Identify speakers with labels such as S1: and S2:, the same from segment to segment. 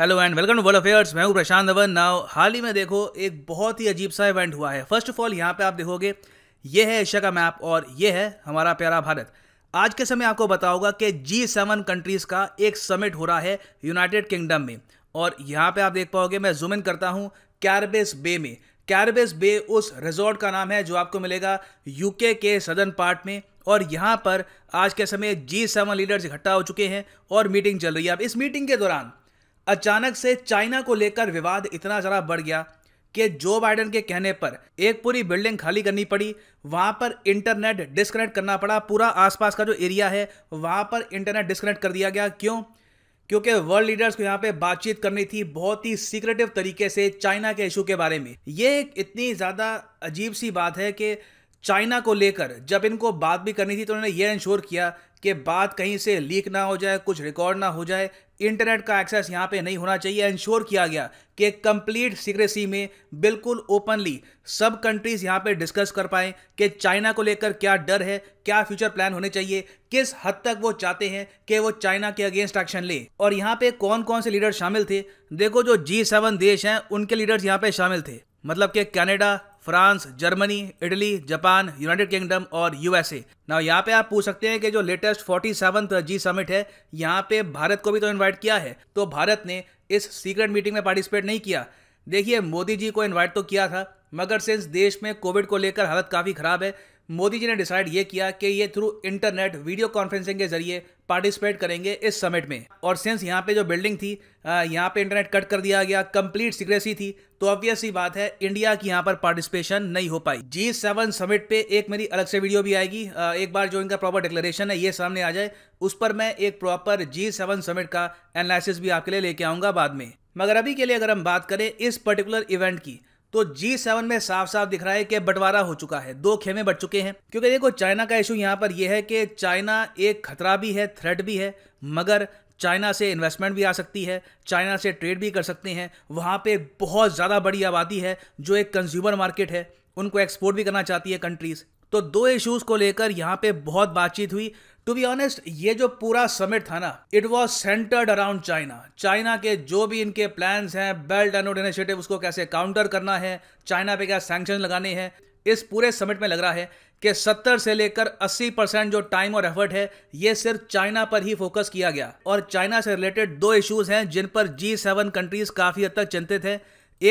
S1: Hello and welcome to world affairs मैं हूं प्रशांत Dhawan now हाल ही में देखो एक बहुत ही अजीब सा इवेंट हुआ है फर्स्ट ऑफ ऑल यहाँ पे आप देखोगे ये है एशिया का मैप और ये है हमारा प्यारा भारत आज के समय आपको बताओगा कि जी सेवन कंट्रीज़ का एक समिट हो रहा है यूनाइटेड किंगडम में और यहाँ पे आप देख पाओगे मैं जूम इन करता हूँ कैरबेस बे में कैरबेस बे उस रिजॉर्ट का नाम है जो आपको मिलेगा यूके के सदर्न पार्ट में और यहाँ पर आज के समय जी सेवन लीडर्स इकट्ठा हो चुके हैं और मीटिंग चल रही है अब इस मीटिंग के दौरान अचानक से चाइना को लेकर विवाद इतना ज़्यादा बढ़ गया कि जो बाइडन के कहने पर एक पूरी बिल्डिंग खाली करनी पड़ी वहां पर इंटरनेट डिस्कनेक्ट करना पड़ा पूरा आसपास का जो एरिया है वहां पर इंटरनेट डिस्कनेक्ट कर दिया गया क्यों क्योंकि वर्ल्ड लीडर्स को यहाँ पे बातचीत करनी थी बहुत ही सीक्रेटिव तरीके से चाइना के इशू के बारे में ये एक इतनी ज़्यादा अजीब सी बात है कि चाइना को लेकर जब इनको बात भी करनी थी तो उन्होंने ये इंश्योर किया कि बात कहीं से लीक ना हो जाए कुछ रिकॉर्ड ना हो जाए इंटरनेट का एक्सेस यहाँ पे नहीं होना चाहिए इंश्योर किया गया कि कंप्लीट सीक्रेसी में बिल्कुल ओपनली सब कंट्रीज यहाँ पे डिस्कस कर पाएं कि चाइना को लेकर क्या डर है क्या फ्यूचर प्लान होने चाहिए किस हद तक वो चाहते हैं कि वो चाइना के अगेंस्ट एक्शन ले और यहाँ पे कौन कौन से लीडर शामिल थे देखो जो जी सेवन देश हैं उनके लीडर्स यहाँ पे शामिल थे मतलब कि Canada France Germany Italy Japan United Kingdom और यूएसए ना यहाँ पे आप पूछ सकते हैं कि जो latest forty seventh G summit है यहाँ पे भारत को भी तो इन्वाइट किया है तो भारत ने इस सीक्रेट मीटिंग में पार्टिसिपेट नहीं किया देखिए मोदी जी को इन्वाइट तो किया था मगर सिंस देश में कोविड को लेकर हालत काफ़ी ख़राब है मोदी जी ने डिसाइड ये किया कि ये थ्रू इंटरनेट वीडियो कॉन्फ्रेंसिंग के जरिए पार्टिसिपेट करेंगे इस समिट में और सिंस यहाँ पे जो बिल्डिंग थी यहाँ पे इंटरनेट कट कर दिया गया कंप्लीट सीक्रेसी थी तो ऑब्वियस ही बात है इंडिया की यहाँ पर पार्टिसिपेशन नहीं हो पाई जी सेवन समिट पे एक मेरी अलग से वीडियो भी आएगी एक बार जो इनका प्रॉपर डिक्लेरेशन है ये सामने आ जाए उस पर मैं एक प्रॉपर जी सेवन समिट का एनालिसिस भी आपके लिए लेके आऊँगा बाद में मगर अभी के लिए अगर हम बात करें इस पर्टिकुलर इवेंट की तो जी सेवन में साफ साफ दिख रहा है कि बंटवारा हो चुका है दो खेमे बढ़ चुके हैं क्योंकि देखो चाइना का इशू यहाँ पर यह है कि चाइना एक खतरा भी है थ्रेट भी है मगर चाइना से इन्वेस्टमेंट भी आ सकती है चाइना से ट्रेड भी कर सकते हैं वहाँ पे बहुत ज़्यादा बड़ी आबादी है जो एक कंज्यूमर मार्केट है उनको एक्सपोर्ट भी करना चाहती है कंट्रीज़ तो दो इश्यूज़ को लेकर यहाँ पे बहुत बातचीत हुई टू बी ऑनेस्ट ये जो पूरा समिट था ना it was centred around China China के जो भी इनके प्लान हैं बेल्ट एंड रोड इनिशिएटिव उसको कैसे काउंटर करना है चाइना पे क्या सैंक्शन लगाने हैं इस पूरे समिट में लग रहा है कि 70 से लेकर 80 परसेंट जो टाइम और एफर्ट है ये सिर्फ चाइना पर ही फोकस किया गया और चाइना से रिलेटेड दो इश्यूज हैं जिन पर जी सेवन कंट्रीज काफी हद तक चिंतित है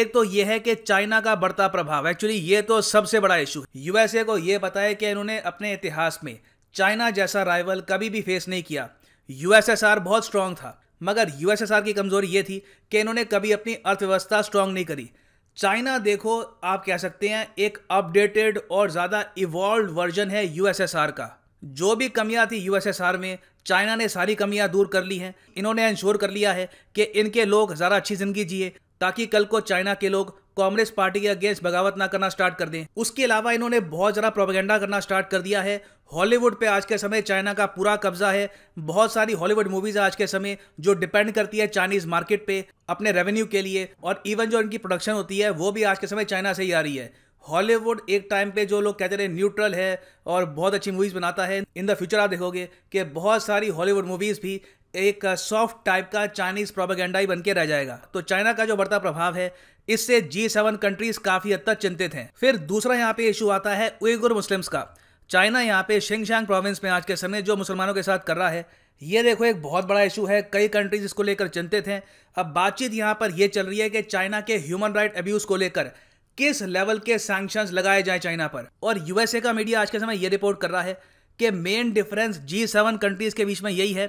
S1: एक तो यह है कि चाइना का बढ़ता प्रभाव एक्चुअली ये तो सबसे बड़ा इशू यूएसए को यह पता है कि इन्होंने अपने इतिहास में चाइना जैसा राइवल कभी भी फेस नहीं किया यूएसएसआर बहुत स्ट्रांग था मगर यूएसएसआर की कमज़ोरी ये थी कि इन्होंने कभी अपनी अर्थव्यवस्था स्ट्रांग नहीं करी चाइना देखो आप कह सकते हैं एक अपडेटेड और ज़्यादा इवॉल्व वर्जन है यूएसएसआर का जो भी कमियां थी यूएसएसआर में चाइना ने सारी कमियां दूर कर ली हैं इन्होंने इंश्योर कर लिया है कि इनके लोग ज़रा अच्छी ज़िंदगी जिए ताकि कल को चाइना के लोग कांग्रेस पार्टी के अगेंस्ट बगावत ना करना स्टार्ट कर दें उसके अलावा इन्होंने बहुत ज़्यादा प्रोपेगेंडा करना स्टार्ट कर दिया है हॉलीवुड पे आज के समय चाइना का पूरा कब्जा है बहुत सारी हॉलीवुड मूवीज़ आज के समय जो डिपेंड करती है चाइनीज़ मार्केट पे अपने रेवेन्यू के लिए और इवन जो इनकी प्रोडक्शन होती है वो भी आज के समय चाइना से ही आ रही है हॉलीवुड एक टाइम पे जो लोग कहते रहे न्यूट्रल है और बहुत अच्छी मूवीज़ बनाता है इन द फ्यूचर आप देखोगे कि बहुत सारी हॉलीवुड मूवीज़ भी एक सॉफ्ट टाइप का चाइनीज प्रोपागेंडा ही बन के रह जाएगा तो चाइना का जो बढ़ता प्रभाव है इससे जी सेवन कंट्रीज काफी हद तक चिंतित हैं फिर दूसरा यहाँ पे इशू आता है उइगुर मुस्लिम्स का चाइना यहाँ पे शिंगशांग प्रोविंस में आज के समय जो मुसलमानों के साथ कर रहा है ये देखो एक बहुत बड़ा इशू है कई कंट्रीज इसको लेकर चिंतित हैं अब बातचीत यहाँ पर यह चल रही है कि चाइना के ह्यूमन राइट अब्यूज को लेकर किस लेवल के सैंक्शंस लगाए जाए चाइना पर और यूएसए का मीडिया आज के समय यह रिपोर्ट कर रहा है कि main difference G seven countries के बीच में यही है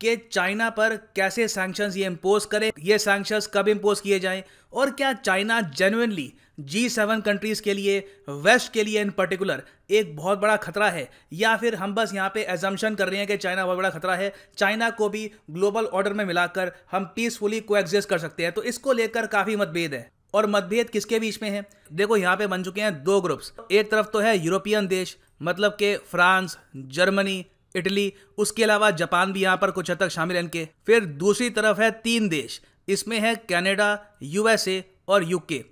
S1: कि चाइना पर कैसे सैंक्शंस ये इम्पोज करें ये सैंक्शंस कब इम्पोज किए जाएं और क्या China genuinely G seven countries के लिए वेस्ट के लिए इन पर्टिकुलर एक बहुत बड़ा खतरा है या फिर हम बस यहाँ पे एजम्पन कर रहे हैं कि चाइना बहुत बड़ा खतरा है चाइना को भी ग्लोबल ऑर्डर में मिलाकर हम पीसफुली को कर सकते हैं तो इसको लेकर काफ़ी मतभेद है और मतभेद किसके बीच में है देखो यहाँ पे बन चुके हैं दो ग्रुप्स एक तरफ तो है यूरोपियन देश मतलब के फ्रांस जर्मनी इटली उसके अलावा जापान भी यहाँ पर कुछ हद तक शामिल है इनके फिर दूसरी तरफ है तीन देश इसमें है कनाडा यूएसए और यूके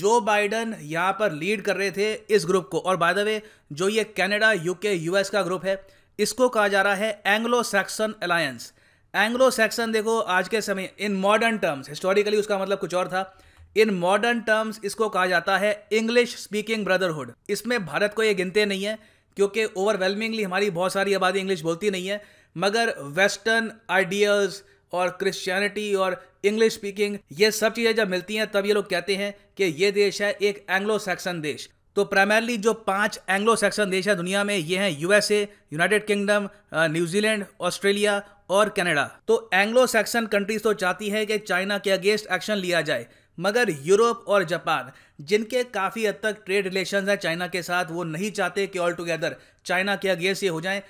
S1: जो बाइडन यहाँ पर लीड कर रहे थे इस ग्रुप को और बाय द वे जो ये कनाडा यूके यूएस का ग्रुप है इसको कहा जा रहा है Anglo Saxon alliance Anglo Saxon देखो आज के समय इन मॉडर्न टर्म्स हिस्टोरिकली उसका मतलब कुछ और था इन मॉडर्न टर्म्स इसको कहा जाता है इंग्लिश स्पीकिंग ब्रदरहुड इसमें भारत को ये गिनते नहीं है क्योंकि ओवरवेलमिंगली हमारी बहुत सारी आबादी इंग्लिश बोलती नहीं है मगर वेस्टर्न आइडियाज़ और क्रिश्चियनिटी और इंग्लिश स्पीकिंग ये सब चीज़ें जब मिलती हैं तब ये लोग कहते हैं कि ये देश है एक एंग्लो सैक्सन देश तो प्राइमरली जो पांच एंग्लो सैक्सन देश हैं दुनिया में ये हैं USA United kingdom New Zealand Australia और कनाडा तो एंग्लो सैक्सन कंट्रीज तो चाहती है कि चाइना के अगेंस्ट एक्शन लिया जाए मगर यूरोप और जापान जिनके काफ़ी हद तक ट्रेड रिलेशन हैं चाइना के साथ वो नहीं चाहते कि ऑल टुगेदर चाइना के अगेंस्ट ये हो जाएं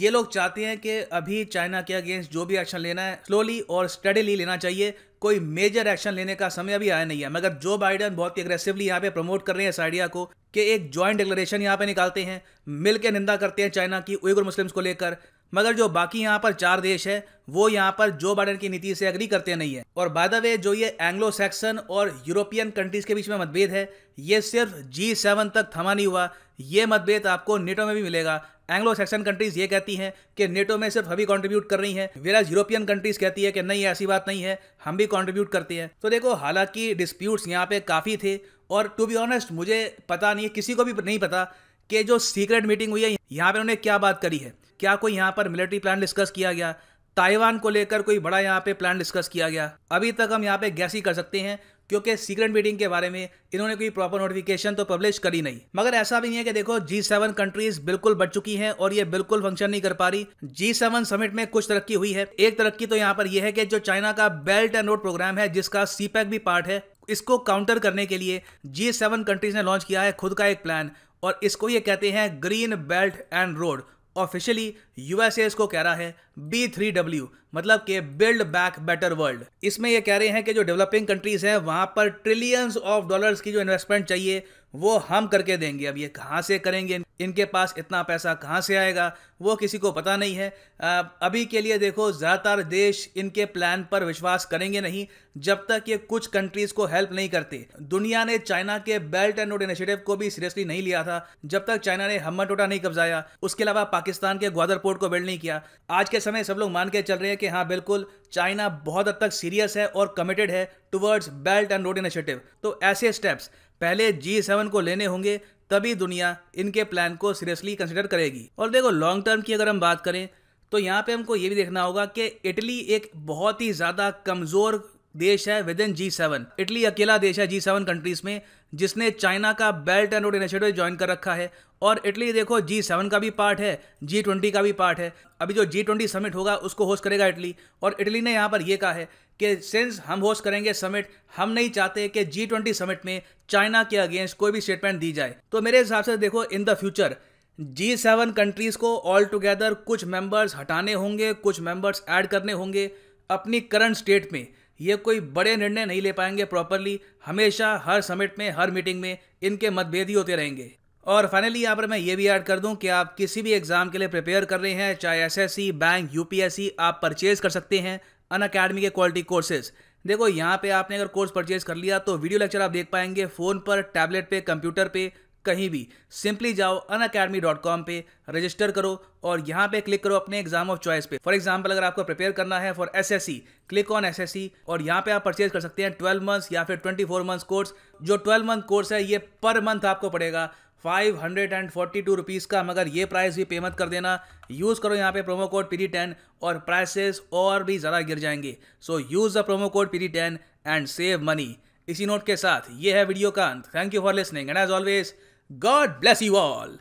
S1: ये लोग चाहते हैं कि अभी चाइना के अगेंस्ट जो भी एक्शन लेना है स्लोली और स्टडीली लेना चाहिए कोई मेजर एक्शन लेने का समय अभी आया नहीं है मगर जो बाइडन बहुत ही अग्रेसिवली यहाँ पे प्रमोट कर रहे हैं इस आइडिया को कि एक जॉइंट डिक्लेरेशन यहाँ पे निकालते हैं मिलकर निंदा करते हैं चाइना की उइगर मुस्लिम्स को लेकर मगर जो बाकी यहाँ पर चार देश है वो यहाँ पर जो बाइडन की नीति से एग्री करते नहीं है और बाय द वे जो ये एंग्लो सैक्सन और यूरोपियन कंट्रीज के बीच में मतभेद है ये सिर्फ जी सेवन तक थमा नहीं हुआ ये मतभेद आपको नेटो में भी मिलेगा एंग्लो सैक्सन कंट्रीज ये कहती हैं कि नेटो में सिर्फ अभी कॉन्ट्रीब्यूट कर रही हैं वेराज यूरोपियन कंट्रीज कहती है कि नहीं ऐसी बात नहीं है हम भी कॉन्ट्रीब्यूट करते हैं तो देखो हालांकि डिस्प्यूट्स यहाँ पे काफ़ी थे और टू बी ऑनेस्ट मुझे पता नहीं किसी को भी नहीं पता कि जो सीक्रेट मीटिंग हुई है यहाँ पे उन्होंने क्या बात करी है क्या कोई यहाँ पर मिलिट्री प्लान डिस्कस किया गया ताइवान को लेकर कोई बड़ा यहाँ पे प्लान डिस्कस किया गया अभी तक हम यहाँ पे गैस ही कर सकते हैं क्योंकि सीक्रेट मीटिंग के बारे में इन्होंने कोई प्रॉपर नोटिफिकेशन तो पब्लिश करी नहीं मगर ऐसा भी नहीं है कि देखो जी सेवन कंट्रीज बिल्कुल बढ़ चुकी हैं और ये बिल्कुल फंक्शन नहीं कर पा रही जी सेवन समिट में कुछ तरक्की हुई है एक तरक्की तो यहाँ पर यह है कि जो चाइना का बेल्ट एंड रोड प्रोग्राम है जिसका सीपैक e भी पार्ट है इसको काउंटर करने के लिए जी सेवन कंट्रीज ने लॉन्च किया है खुद का एक प्लान और इसको ये कहते हैं green belt and road officially USA इसको कह रहा है बी थ्री डब्ल्यू मतलब के बिल्ड बैक बेटर वर्ल्ड इसमें ये कह रहे हैं कि जो डेवलपिंग कंट्रीज हैं वहां पर ट्रिलियंस ऑफ डॉलर्स की जो इन्वेस्टमेंट चाहिए वो हम करके देंगे अब ये कहाँ से करेंगे इनके पास इतना पैसा कहाँ से आएगा वो किसी को पता नहीं है अभी के लिए देखो ज़्यादातर देश इनके प्लान पर विश्वास करेंगे नहीं जब तक ये कुछ कंट्रीज़ को हेल्प नहीं करते दुनिया ने चाइना के बेल्ट एंड रोड इनिशिएटिव को भी सीरियसली नहीं लिया था जब तक चाइना ने हम्मा टोटा नहीं कब्जाया उसके अलावा पाकिस्तान के ग्वादर पोर्ट को बिल्ड नहीं किया आज के समय सब लोग मान के चल रहे हैं कि हाँ बिल्कुल चाइना बहुत हद तक सीरियस है और कमिटेड है towards belt and road initiative तो ऐसे स्टेप्स पहले जी सेवन को लेने होंगे तभी दुनिया इनके प्लान को सीरियसली कंसिडर करेगी और देखो लॉन्ग टर्म की अगर हम बात करें तो यहाँ पे हमको ये भी देखना होगा कि इटली एक बहुत ही ज़्यादा कमज़ोर देश है within G seven Italy अकेला देश है जी सेवन कंट्रीज में जिसने चाइना का belt and road initiative join कर रखा है और इटली देखो जी सेवन का भी पार्ट है जी ट्वेंटी का भी पार्ट है अभी जो जी ट्वेंटी समिट होगा उसको होस्ट करेगा इटली और इटली ने यहाँ पर यह कहा है कि सिंस हम होस्ट करेंगे समिट हम नहीं चाहते कि जी ट्वेंटी समिट में चाइना के अगेंस्ट कोई भी स्टेटमेंट दी जाए तो मेरे हिसाब से देखो in the future G seven countries को ऑल टुगेदर कुछ मेंबर्स हटाने होंगे कुछ मेंबर्स ऐड करने होंगे अपनी करंट स्टेट में ये कोई बड़े निर्णय नहीं ले पाएंगे प्रॉपरली हमेशा हर समिट में हर मीटिंग में इनके मतभेद ही होते रहेंगे और फाइनली यहाँ पर मैं ये भी ऐड कर दूं कि आप किसी भी एग्ज़ाम के लिए प्रिपेयर कर रहे हैं चाहे एस बैंक यूपीएससी आप परचेज़ कर सकते हैं अन अकेडमी के क्वालिटी कोर्सेज़ देखो यहाँ पे आपने अगर कोर्स परचेज कर लिया तो वीडियो लेक्चर आप देख पाएंगे फ़ोन पर टैबलेट पे कंप्यूटर पे कहीं भी सिंपली जाओ अन अकेडमी डॉट कॉम पर रजिस्टर करो और यहाँ पे क्लिक करो अपने एग्जाम ऑफ चॉइस पे फॉर एग्जाम्पल अगर आपको प्रिपेयर करना है for S S C click on S S C और यहाँ पे आप परचेज कर सकते हैं ट्वेल्व मंथ्स या फिर ट्वेंटी फोर मंथ्स कोर्स जो ट्वेल्व मंथ कोर्स है ये पर मंथ आपको पड़ेगा five hundred and forty two rupees का मगर ये प्राइस भी पेमेंट कर देना यूज़ करो यहाँ पे प्रोमो कोड पी टेन और प्राइसेस और भी ज़्यादा गिर जाएंगे so use the promo code P ten and save money इसी नोट के साथ ये है वीडियो का अंत thank you for listening and as always God bless you all.